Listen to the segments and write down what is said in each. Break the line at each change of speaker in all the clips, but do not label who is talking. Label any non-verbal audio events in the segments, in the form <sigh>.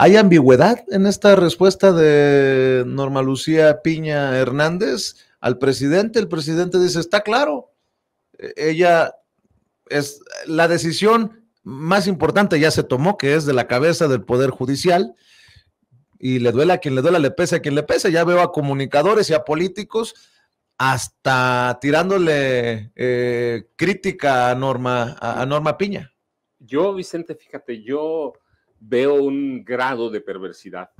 ¿Hay ambigüedad en esta respuesta de Norma Lucía Piña Hernández al presidente? El presidente dice, está claro, e-, ella es la decisión más importante ya se tomó, que es de la cabeza del Poder Judicial, y le duela a quien le duela, le pese a quien le pese. Ya veo a comunicadores y a políticos hasta tirándole eh, crítica a Norma, a Norma Piña.
Yo, Vicente, fíjate, yo veo un grado de perversidad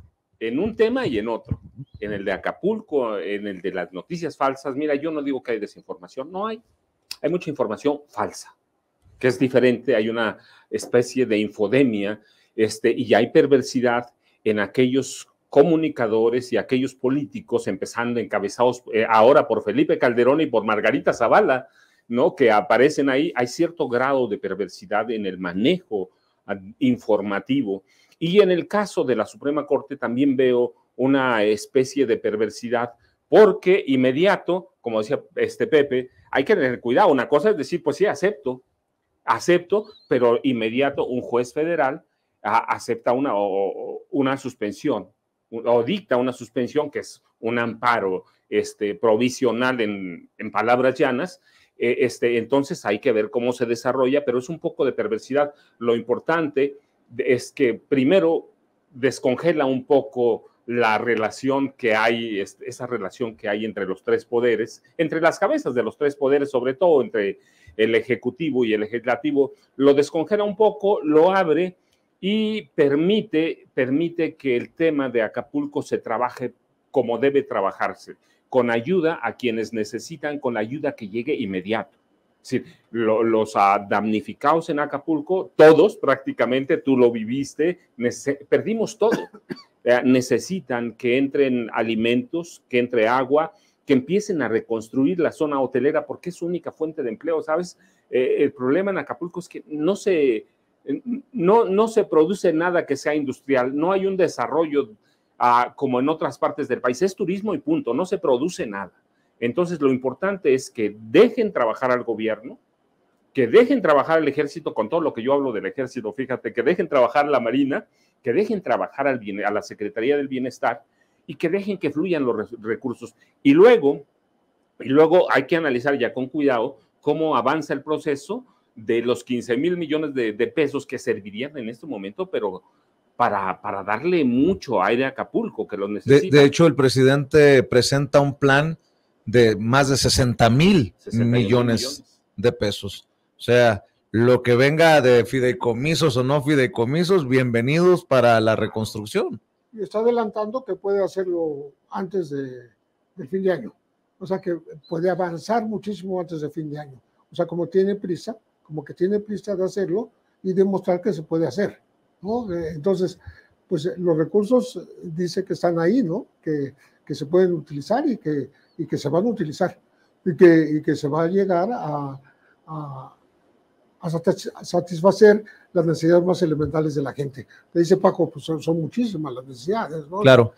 en un tema y en otro. En el de Acapulco, en el de las noticias falsas. Mira, yo no digo que hay desinformación, no hay. Hay mucha información falsa, que es diferente. Hay una especie de infodemia este, y hay perversidad en aquellos comunicadores y aquellos políticos, empezando encabezados eh, ahora por Felipe Calderón y por Margarita Zavala, ¿no? que aparecen ahí. Hay cierto grado de perversidad en el manejo informativo. Y en el caso de la Suprema Corte también veo una especie de perversidad porque inmediato, como decía este Pepe, hay que tener cuidado. Una cosa es decir, pues sí, acepto, acepto, pero inmediato un juez federal acepta una, una suspensión o dicta una suspensión que es un amparo este, provisional en, en palabras llanas eh, este, entonces hay que ver cómo se desarrolla, pero es un poco de perversidad. Lo importante es que primero descongela un poco la relación que hay, esa relación que hay entre los tres poderes, entre las cabezas de los tres poderes, sobre todo entre el Ejecutivo y el Legislativo, lo descongela un poco, lo abre y permite, permite que el tema de Acapulco se trabaje como debe trabajarse, con ayuda a quienes necesitan, con la ayuda que llegue inmediato. Es decir, los damnificados en Acapulco, todos prácticamente, tú lo viviste, perdimos todo. <coughs> Eh, necesitan que entren alimentos, que entre agua, que empiecen a reconstruir la zona hotelera porque es su única fuente de empleo, ¿sabes? Eh, el problema en Acapulco es que no se, eh, no, no se produce nada que sea industrial, no hay un desarrollo como en otras partes del país. Es turismo y punto, no se produce nada. Entonces, lo importante es que dejen trabajar al gobierno, que dejen trabajar al ejército, con todo lo que yo hablo del ejército, fíjate, que dejen trabajar la Marina, que dejen trabajar a la Secretaría del Bienestar y que dejen que fluyan los recursos. Y luego, y luego hay que analizar ya con cuidado cómo avanza el proceso de los 15 mil millones de, de pesos que servirían en este momento, pero para, darle mucho aire a Acapulco, que lo necesita. De,
hecho, el presidente presenta un plan de más de 60 mil millones, de pesos. O sea, lo que venga de fideicomisos o no fideicomisos, bienvenidos para la reconstrucción.
Y está adelantando que puede hacerlo antes de, de fin de año. O sea, que puede avanzar muchísimo antes de fin de año. O sea, como tiene prisa, como que tiene prisa de hacerlo y demostrar que se puede hacer. Eh, entonces, pues eh, los recursos eh, dice que están ahí, ¿no? Que, que se pueden utilizar y que, y que se van a utilizar y que, y que se va a llegar a, a, satisfacer las necesidades más elementales de la gente. Le dice Paco, pues son, muchísimas las necesidades,
Claro.